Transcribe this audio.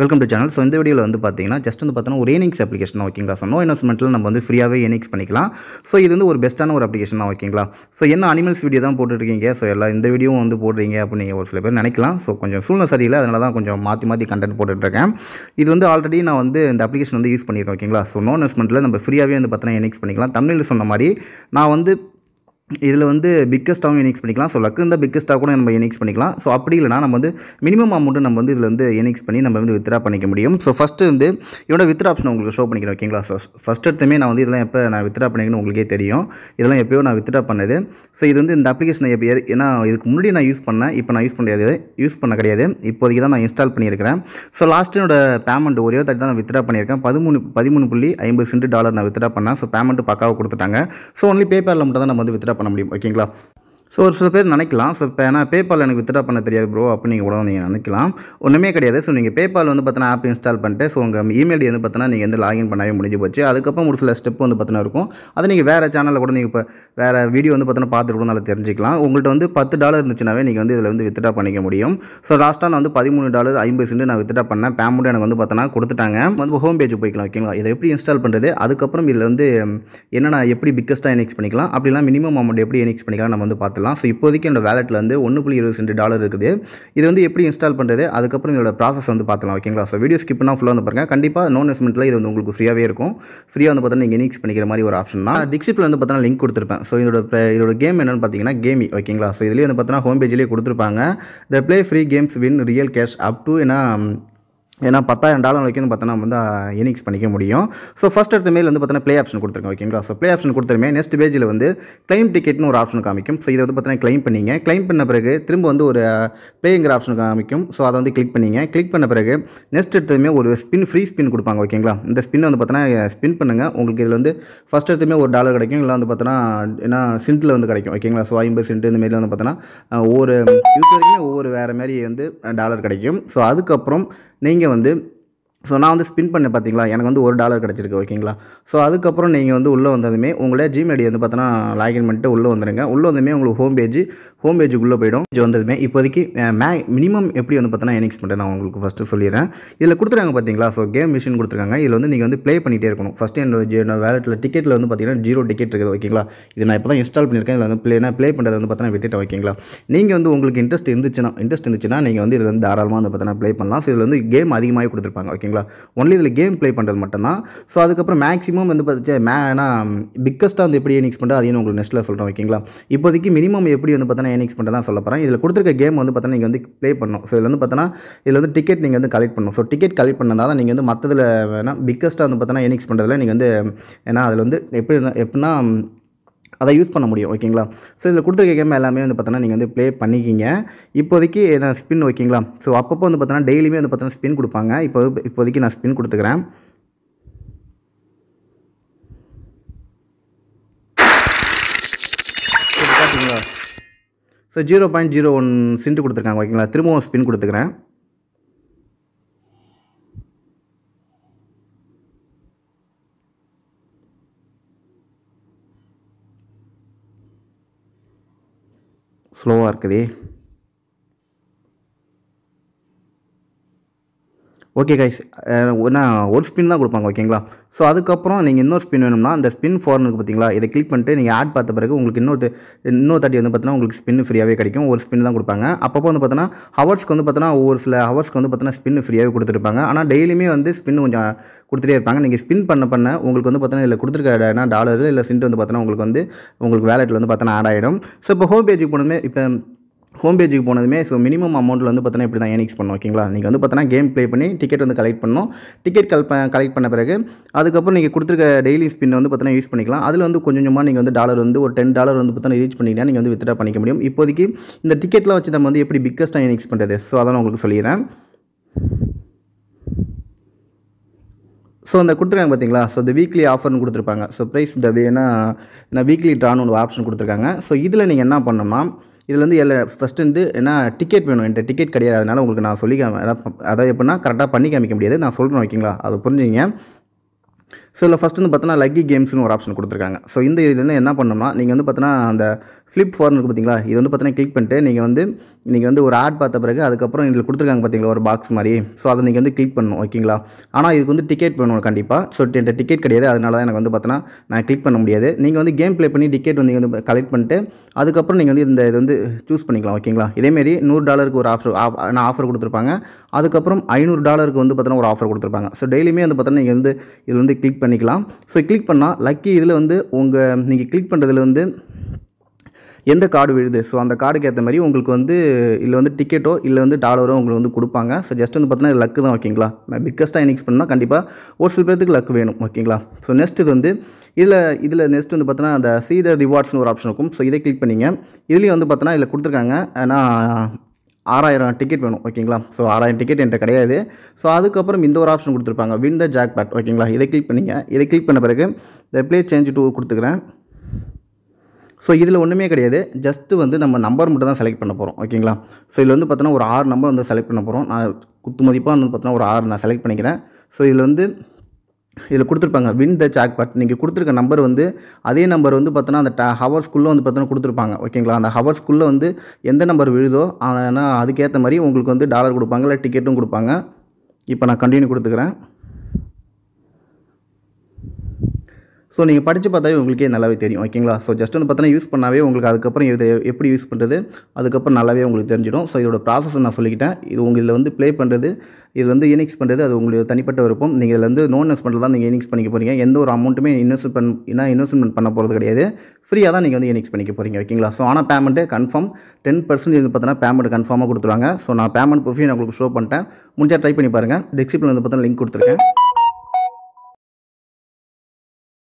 welcome to channel so இந்த வீடியோவில் வந்து பார்த்தீங்கன்னா ஜஸ்ட் வந்து பார்த்தீங்கன்னா ஒரு ஏனிக்ஸ் அப்ளிகேஷன் தான் ஓகேங்களா ஸோ நோ இன்வெஸ்ட்மெண்ட்டில் நம்ம வந்து ஃப்ரீயாகவே ஏனிக்ஸ் பண்ணிக்கலாம் ஸோ இது வந்து ஒரு பெஸ்ட்டான ஒரு அப்ளிகேஷன் தான் ஓகேங்களா ஸோ என்ன அனிமல்ஸ் வீடியோ தான் போட்டுருக்கீங்க ஸோ எல்லா இந்த வீடியோவும் வந்து போடுறீங்க அப்படின்னு ஒரு சில பேர் நினைக்கலாம் ஸோ கொஞ்சம் சூழ்நிலை சரியில்லை அதனால தான் கொஞ்சம் மாற்றி மாற்றி கண்டென்ட் போட்டுட்ருக்கேன் இது வந்து ஆல்ரெடி நான் வந்து இந்த அப்ளிகேஷன் வந்து யூஸ் பண்ணிடுறேன் ஓகேங்களா ஸோ நோ இன்வெஸ்ட்மெண்ட்டில் நம்ம ஃப்ரீயாகவே வந்து பார்த்தோன்னா ஏனிக்ஸ் பண்ணிக்கலாம் தமிழில் சொன்ன மாதிரி நான் வந்து இதில் வந்து பிக்கஸ்ட்டாகவும் யூனிக்ஸ் பண்ணிக்கலாம் ஸோ லக்கு இருந்தால் பிக்கஸ்ட்டாக கூட நம்ம யூனிக்ஸ் பண்ணிக்கலாம் ஸோ அப்படி இல்லைனா நம்ம வந்து மினிமம் அமௌண்ட்டு நம்ம வந்து இதில் வந்து யூனிக்ஸ் பண்ணி நம்ம வந்து வித்ரா பண்ணிக்க முடியும் ஸோ ஃபஸ்ட்டு வந்து என்னோட வித்ரா ஆப்ஷன் உங்களுக்கு ஷோ பண்ணிக்கிறேன் ஓகேங்களா ஸோ ஃபஸ்ட் எடுத்துமே நான் வந்து இதெல்லாம் எப்போ நான் வித்ரா பண்ணிக்கணும் உங்களுக்கே தெரியும் இதெல்லாம் எப்போயோ நான் வித்ரா பண்ணது ஸோ இது வந்து இந்த அப்ளிகேஷன் எப்போ ஏன்னா இதுக்கு முன்னாடி நான் யூஸ் பண்ணேன் இப்போ நான் யூஸ் பண்ணுறது யூஸ் பண்ண கிடையாது இப்போதைக்கு தான் நான் இன்ஸ்டால் பண்ணியிருக்கிறேன் ஸோ லாஸ்ட்டு என்னோட பேமெண்ட் ஒரே தட்டி தான் நான் வித்ரா பண்ணியிருக்கேன் பதிமூணு பதிமூணு புள்ளி ஐம்பது சென்ட் டாலர் நான் வித்ரா பண்ணேன் ஸோ பேமெண்ட் பக்காவை கொடுத்துட்டாங்க ஸோ ஒன்லி பேப்பரில் மட்டும் தான் நம்ம வந்து வித்ரா பண்ண முடியும் ஓகேங்களா ஸோ ஒரு சில பேர் நினைக்கலாம் ஸோ இப்போ ஏன்னா பேபால் எனக்கு வித்ட்ரா பண்ண தெரியாது ப்ரோ அப்போ நீங்கள் உடனே நீங்கள் நினைக்கலாம் ஒன்றுமே கிடையாது ஸோ நீங்கள் பேபால் வந்து பார்த்தினா ஆப் இன்ஸ்டால் பண்ணிட்டு ஸோ உங்கள் இமெயில் வந்து பார்த்தீங்கன்னா நீங்கள் வந்து லாகின் பண்ணவே முடிஞ்சு போச்சு அதுக்கப்புறம் ஒரு சில ஸ்டெப் வந்து பார்த்தினா இருக்கும் அதை நீங்கள் வேறு சேனலில் கூட நீங்கள் இப்போ வேறு வீடியோ வந்து பார்த்தீங்கன்னா பார்த்துட்டு கூட நல்லா தெரிஞ்சிக்கலாம் உங்கள்கிட்ட வந்து பத்து டாலர் இருந்துச்சுனாவே நீங்கள் வந்து இதில் வந்து வித்ட்ரா பண்ணிக்க முடியும் ஸோ லாஸ்ட்டாக நான் வந்து பதிமூணு டாலர் ஐம்பது சென்ட் நான் வித்ட்ரா பண்ணேன் பேமெண்ட்டு எனக்கு வந்து பார்த்தோன்னா கொடுத்துட்டாங்க வந்து ஹோம் பேஜ் போய்க்கலாம் ஓகேங்களா இதை எப்படி இன்ஸ்டால் பண்ணுறது அதுக்கப்புறம் இதில் வந்து என்னென்ன எப்படி பிக்கஸ்ட்டாக எனிக்ஸ் பண்ணிக்கலாம் அப்படிலாம் மினிமம் அமௌண்ட் எப்படி எனிக்ஸ் பண்ணிக்கலாம் நம்ம வந்து பார்த்து பார்த்துக்கலாம் ஸோ இப்போதைக்கு என்னோட வேலெட்டில் வந்து ஒன்று புள்ளி இருபது சென்ட் டாலர் இருக்குது இது வந்து எப்படி இன்ஸ்டால் பண்ணுறது அதுக்கப்புறம் இதோட ப்ராசஸ் வந்து பார்த்துக்கலாம் ஓகேங்களா ஸோ வீடியோ ஸ்கிப்னா ஃபுல்லாக வந்து பாருங்கள் கண்டிப்பாக நோன் இன்வெஸ்ட்மெண்ட்டில் இது வந்து உங்களுக்கு ஃப்ரீயாகவே இருக்கும் ஃப்ரீயாக வந்து பார்த்தீங்கன்னா நீங்கள் இனிக்ஸ் பண்ணிக்கிற மாதிரி ஒரு ஆப்ஷன் தான் டிக்ஸிப்பில் வந்து பார்த்தீங்கன்னா லிங்க் கொடுத்துருப்பேன் ஸோ இதோட இதோட கேம் என்னென்னு பார்த்தீங்கன்னா கேமி ஓகேங்களா ஸோ இதுலேயே வந்து பார்த்தீங்கன்னா ஹோம் பேஜ்லேயே கொடுத்துருப்பாங்க the play free games win real cash up to ஏன்னா ஏன்னா பத்தாயிரம் டாலர் வரைக்கும் பார்த்தோன்னா வந்து இனிக்ஸ் பண்ணிக்க முடியும் ஸோ ஃபஸ்ட் எடுத்த மேல் வந்து பார்த்தீங்கன்னா ப்ளே ஆப்ஷன் கொடுத்துருங்க ஓகேங்களா ஸோ ப்ளே ஆப்ஷன் கொடுத்துருமே நெக்ஸ்ட் பேஜில் வந்து கிளைம் டிக்கெட்னு ஒரு ஆப்ஷன் காமிக்கும் ஸோ இதை வந்து பார்த்தீங்கன்னா கிளைம் பண்ணிங்க கிளைம் பண்ண பிறகு திரும்ப வந்து ஒரு ப்ளேங்கிற ஆப்ஷன் காமிக்கும் ஸோ அதை வந்து கிளிக் பண்ணிங்க கிளிக் பண்ண பிறகு நெக்ஸ்ட் எடுத்ததுமே ஒரு ஸ்பின் ஃப்ரீ ஸ்பின் கொடுப்பாங்க ஓகேங்களா இந்த ஸ்பின் வந்து பார்த்தீங்கன்னா ஸ்பின் பண்ணுங்கள் உங்களுக்கு இதில் வந்து ஃபஸ்ட் எடுத்துமே ஒரு டாலர் கிடைக்கும் இல்லை வந்து பார்த்தோன்னா ஏன்னா சிண்டில் வந்து கிடைக்கும் ஓகேங்களா ஸோ ஐம்பது சென்ட் இந்த மாரி வந்து பார்த்தோன்னா ஒவ்வொரு யூஸ் வரைக்கும் ஒவ்வொரு வேறு மாதிரி வந்து டாலர் கிடைக்கும் ஸோ அதுக்கப்புறம் நீங்கள் வந்து ஸோ நான் வந்து ஸ்பின் பண்ணேன் பார்த்தீங்களா எனக்கு வந்து ஒரு டாலர் கிடச்சிருக்கு ஓகேங்களா ஸோ அதுக்கப்புறம் நீங்கள் வந்து உள்ளே வந்ததுமே உங்களே ஜிமெயில் வந்து பார்த்தோன்னா லாகின் பண்ணிட்டு உள்ளே வந்துடுங்க உள்ளே வந்ததுமே உங்களுக்கு ஹோம் பேஜ் ஹோம் பேஜுக்குள்ளே போய்டும் இது வந்ததுமே இப்போதைக்கு மே மினிமம் எப்படி வந்து பார்த்தோன்னா எனக்ஸ் பண்ணுறேன் நான் உங்களுக்கு ஃபஸ்ட்டு சொல்லிடுறேன் இதில் கொடுத்துருக்காங்க பார்த்தீங்களா ஸோ கேம் மிஷின் கொடுத்துருக்காங்க இதில் வந்து நீங்கள் வந்து ப்ளே பண்ணிகிட்டே இருக்கணும் ஃபஸ்ட்டு என்னோட வேலெட்டில் டிக்கெட்டில் வந்து பார்த்தீங்கன்னா ஜீரோ டிக்கெட் இருக்குது ஓகேங்களா இது நான் இப்போ தான் இன்ஸ்டால் பண்ணியிருக்கேன் இதில் வந்து நான் ப்ளே பண்ணுறது வந்து பார்த்தீங்கன்னா விட்டுட்டேன் ஓகேங்களா நீங்கள் வந்து உங்களுக்கு இன்ட்ரெஸ்ட் இருந்துச்சுன்னா இன்ட்ரெஸ்ட் இருந்துச்சுன்னா நீங்கள் வந்து இதில் வந்து தாராளமாக வந்து பார்த்தீங்கன்னா ப்ளே பண்ணலாம் ஸோ இதில் வந்து கேம் அதிகமாக கொடுத்துருப்பாங்க ஓகேங்களா ஓகேங்களா ஒன்லி இதில் கேம் ப்ளே பண்ணுறது மட்டும்தான் ஸோ அதுக்கப்புறம் மேக்ஸிமம் வந்து பார்த்தீங்கன்னா மே ஏன்னா பிக்கஸ்ட்டாக வந்து எப்படி ஏனிக்ஸ் பண்ணுறது அதையும் உங்களுக்கு நெஸ்ட்டில் சொல்கிறோம் ஓகேங்களா இப்போதைக்கு மினிமம் எப்படி வந்து பார்த்தீங்கன்னா ஏனிக்ஸ் பண்ணுறதா சொல்ல போகிறேன் இதில் கொடுத்துருக்க கேம் வந்து பார்த்தீங்கன்னா நீங்கள் வந்து ப்ளே பண்ணணும் ஸோ இதில் வந்து பார்த்தீங்கன்னா இதில் வந்து டிக்கெட் நீங்கள் வந்து கலெக்ட் பண்ணணும் ஸோ டிக்கெட் கலெக்ட் பண்ணால் தான் நீங்கள் வந்து மற்றதில் வேணால் பிக்கஸ்ட்டாக வந்து பார்த்தீங்கன்னா ஏனிக்ஸ் பண்ணுறதுல நீங்கள் வந்து ஏன்னா அதில் வந்து எப்படி எப்படின்னா அதை யூஸ் பண்ண முடியும் ஓகேங்களா ஸோ இதில் கொடுத்துருக்க கேம் எல்லாமே வந்து பார்த்தீங்கன்னா நீங்கள் வந்து ப்ளே பண்ணிக்கிங்க இப்போதைக்கு நான் ஸ்பின் ஓகேங்களா ஸோ அப்பப்போ வந்து பார்த்தீங்கன்னா டெய்லியுமே வந்து பார்த்தோன்னா ஸ்பின் கொடுப்பாங்க இப்போ இப்போதைக்கு நான் ஸ்பின் கொடுத்துக்கிறேன் so zero point zero one சின்ட்டு கொடுத்துருக்காங்க ஓகேங்களா திரும்பவும் ஸ்பின் கொடுத்துக்கிறேன் ஸ்லோவாக இருக்குதே ஓகே கைஸ் ஒன்றா ஒரு ஸ்பின் தான் கொடுப்பாங்க ஓகேங்களா ஸோ அதுக்கப்புறம் நீங்கள் இன்னொரு ஸ்பின் வேணும்னா அந்த ஸ்பின் ஃபார்ன் இருக்குது பார்த்தீங்களா இதை கிளிக் பண்ணிட்டு நீங்கள் ஆட் பார்த்த பிறகு உங்களுக்கு இன்னொரு இன்னொரு தாட்டி வந்து பார்த்தீங்கன்னா உங்களுக்கு ஸ்பின் ஃப்ரீயாகவே கிடைக்கும் ஒரு ஸ்பின் தான் கொடுப்பாங்க அப்பப்போ வந்து பார்த்தோன்னா ஹவர்ஸ்க்கு வந்து பார்த்தோன்னா ஒவ்வொரு சில ஹவர்ஸ்க்கு வந்து பார்த்தீங்கன்னா ஸ்பின் ஃப்ரீயாகவே கொடுத்துருப்பாங்க ஆனால் டெய்லியுமே வந்து ஸ்பின் கொஞ்சம் கொடுத்துட்டே இருப்பாங்க நீங்கள் ஸ்பின் பண்ண பண்ண உங்களுக்கு வந்து பார்த்தோன்னா இதில் கொடுத்துருக்க டாலரு இல்லை சின்ட் வந்து பார்த்தோன்னா உங்களுக்கு வந்து உங்களுக்கு வேலெட்டில் வந்து பார்த்தோன்னா ஆட் ஆகிடும் ஸோ இப்போ ஹோம் பேஜுக்கு போனோமே இப்போ ஹோம் பேஜுக்கு போனதுமே ஸோ மினிமம் அமௌண்ட்டில் வந்து பார்த்தினா இப்படி தான் ஏனிக்ஸ் பண்ணோம் ஓகேங்களா நீங்கள் வந்து பார்த்தீங்கன்னா கேம் ப்ளே பண்ணி டிக்கெட் வந்து கலெக்ட் பண்ணணும் டிக்கெட் கல் கலெக்ட் பண்ண பிறகு அதுக்கப்புறம் நீங்கள் கொடுத்துருக்க டெய்லி ஸ்பின் வந்து பார்த்தீங்கன்னா யூஸ் பண்ணிக்கலாம் அதில் வந்து கொஞ்சம் கொஞ்சமாக நீங்கள் வந்து டாலர் வந்து ஒரு டென் டாலர் வந்து பார்த்தீங்கன்னா ரீச் பண்ணிங்கன்னா நீங்கள் வந்து வித்ரா பண்ணிக்க முடியும் இப்போதைக்கு இந்த டிக்கெட்லாம் வச்சு நம்ம வந்து எப்படி பிக்கஸ்ட்டாக ஏனிக்ஸ் பண்ணுறது ஸோ அதான் நான் உங்களுக்கு சொல்லிடுறேன் ஸோ அந்த கொடுத்துருக்காங்க பார்த்தீங்களா ஸோ இந்த வீக்லி ஆஃபர்னு கொடுத்துருப்பாங்க ஸோ ப்ரைஸ் வேணா நான் வீக்லி ட்ரான்னு ஒரு ஆப்ஷன் கொடுத்துருக்காங்க ஸோ இதில் நீங்கள் என்ன பண்ணோம்னா இதில் வந்து எல்லா ஃபஸ்ட்டு வந்து என்ன டிக்கெட் வேணும் என்கிட்ட டிக்கெட் கிடையாது அதனால் உங்களுக்கு நான் சொல்லி அதாவது எப்படின்னா கரெக்டாக பண்ணி காமிக்க முடியாது நான் சொல்கிறேன் ஓகேங்களா அது புரிஞ்சுங்க ஸோ இதில் ஃபஸ்ட்டு வந்து பார்த்தோன்னா லக்கி கேம்ஸ்னு ஒரு ஆப்ஷன் கொடுத்துருக்காங்க ஸோ இந்த இதுலேருந்து என்ன பண்ணோம்னா நீங்கள் வந்து பார்த்தோன்னா அந்த ஃப்ளிப் ஃபார்ம் இருக்குது பார்த்தீங்களா இது வந்து பார்த்தீங்கன்னா கிளிக் பண்ணிட்டு நீங்கள் வந்து நீங்கள் வந்து ஒரு ஆட் பார்த்த பிறகு அதுக்கப்புறம் இதில் கொடுத்துருக்காங்க பார்த்தீங்களா ஒரு பாக்ஸ் மாதிரி ஸோ அதை நீங்கள் வந்து கிளிக் பண்ணணும் ஓகேங்களா ஆனால் இதுக்கு வந்து டிக்கெட் வேணும் கண்டிப்பாக ஸோ என்கிட்ட டிக்கெட் கிடையாது அதனால தான் எனக்கு வந்து பார்த்தீங்கன்னா நான் கிளிக் பண்ண முடியாது நீங்கள் வந்து கேம் ப்ளே பண்ணி டிக்கெட் வந்து வந்து கலெக்ட் பண்ணிட்டு அதுக்கப்புறம் நீங்கள் வந்து இந்த இது வந்து சூஸ் பண்ணிக்கலாம் ஓகேங்களா இதேமாரி நூறு டாலருக்கு ஒரு ஆஃபர் நான் ஆஃபர் கொடுத்துருப்பாங்க அதுக்கப்புறம் ஐநூறு டாலருக்கு வந்து பார்த்தோன்னா ஒரு ஆஃபர் கொடுத்துருப்பாங்க ஸோ டெய்லியுமே வந்து பார்த்தீங்கன்னா நீங்கள் வந்து இதில் வந்து கிளிக் பண்ணிக்கலாம் ஸோ கிளிக் பண்ணால் லக்கி இதில் வந்து உங்கள் நீங்கள் கிளிக் பண்ணுறதுல வந்து எந்த கார்டு விழுது ஸோ அந்த கார்டுக்கு ஏற்ற மாதிரி உங்களுக்கு வந்து இல்லை வந்து டிக்கெட்டோ இல்லை வந்து டாலரோ உங்களுக்கு வந்து கொடுப்பாங்க ஸோ ஜஸ்ட் வந்து பார்த்தீங்கன்னா லக்கு தான் ஓகேங்களா பிக்கஸ்ட்டாக இன்னிங்ஸ் பண்ணால் கண்டிப்பாக ஒரு சில பேர்த்துக்கு லக் வேணும் ஓகேங்களா ஸோ நெக்ஸ்ட் இது வந்து இதில் இதில் நெக்ஸ்ட் வந்து பார்த்தீங்கன்னா அந்த சீதர் ரிவார்ட்ஸ்னு ஒரு ஆப்ஷன் இருக்கும் ஸோ இதை கிளிக் பண்ணிங்க இதுலேயும் வந்து பார்த்தோன்னா இதில் கொடுத்துருக்காங்க ஆனால் ஆறாயிரம் டிக்கெட் வேணும் ஓகேங்களா ஸோ ஆறாயிரம் டிக்கெட் என்கிட்ட கிடையாது ஸோ அதுக்கப்புறம் இந்த ஒரு ஆப்ஷன் கொடுத்துருப்பாங்க வின் த ஜாக் பேட் ஓகேங்களா இதை கிளிக் பண்ணிங்க இதை கிளிக் பண்ண பிறகு இந்த பிளே சேஞ்ச் டூ கொடுத்துக்கிறேன் ஸோ இதில் ஒன்றுமே கிடையாது ஜஸ்ட்டு வந்து நம்ம நம்பர் மட்டும் தான் செலக்ட் பண்ண போகிறோம் ஓகேங்களா ஸோ இதில் வந்து பார்த்தோன்னா ஒரு ஆறு நம்பர் வந்து செலக்ட் பண்ண போகிறோம் நான் குத்து மதிப்பாக வந்து பார்த்தோன்னா ஒரு ஆறு நான் செலக்ட் பண்ணிக்கிறேன் ஸோ இதில் வந்து இதில் கொடுத்துருப்பாங்க வின் த சாக் பட் நீங்கள் கொடுத்துருக்க நம்பர் வந்து அதே நம்பர் வந்து பார்த்தோன்னா அந்த ட ஹவர்ஸ்குள்ளே வந்து பார்த்தோன்னா கொடுத்துருப்பாங்க ஓகேங்களா அந்த ஹவர்ஸ்குள்ளே வந்து எந்த நம்பர் விழுதோ ஆனால் அதுக்கேற்ற மாதிரி உங்களுக்கு வந்து டாலர் கொடுப்பாங்க இல்லை டிக்கெட்டும் கொடுப்பாங்க இப்போ நான் கண்டினியூ கொடுத்துக்கிறேன் ஸோ நீங்கள் படித்து பார்த்தாவே உங்களுக்கே நல்லாவே தெரியும் ஓகேங்களா ஸோ ஜஸ்ட் வந்து பார்த்தீங்கன்னா யூஸ் பண்ணாவே உங்களுக்கு அதுக்கப்புறம் இதை எப்படி யூஸ் பண்ணுறது அதுக்கப்புறம் நல்லாவே உங்களுக்கு தெரிஞ்சிடும் ஸோ இதோட ப்ராசஸ் நான் சொல்லிக்கிட்டேன் இது உங்கள் இதில் வந்து ப்ளே பண்ணுறது இது வந்து இனிக்ஸ் பண்ணுறது அது உங்களுக்கு தனிப்பட்ட விருப்பம் நீங்கள் இதில் வந்து நோ பண்ணுறது தான் நீங்கள் இனிக்ஸ் பண்ணிக்க போகிறீங்க எந்த ஒரு அமௌண்ட்டுமே இன்வெஸ்ட் பண்ணினா இன்வெஸ்ட்மெண்ட் பண்ண போகிறது கிடையாது ஃப்ரீயாக தான் நீங்கள் வந்து இனிக்ஸ் பண்ணிக்க போகிறீங்க ஓகேங்களா ஸோ ஆனால் பேமெண்ட்டு கன்ஃபார்ம் டென் பர்சன்ட் வந்து பார்த்தோன்னா பேமெண்ட் கன்ஃபார்மாக கொடுத்துருவாங்க ஸோ நான் பேமெண்ட் ப்ரூஃபையும் நான் உங்களுக்கு ஷோ பண்ணிட்டேன் முடிஞ்சால் ட்ரை பண்ணி பாருங்கள் டெக்ஸிப்பில் வந்து பார்த்தோன்னா லிங்க் கொடுத்துருக்கேன்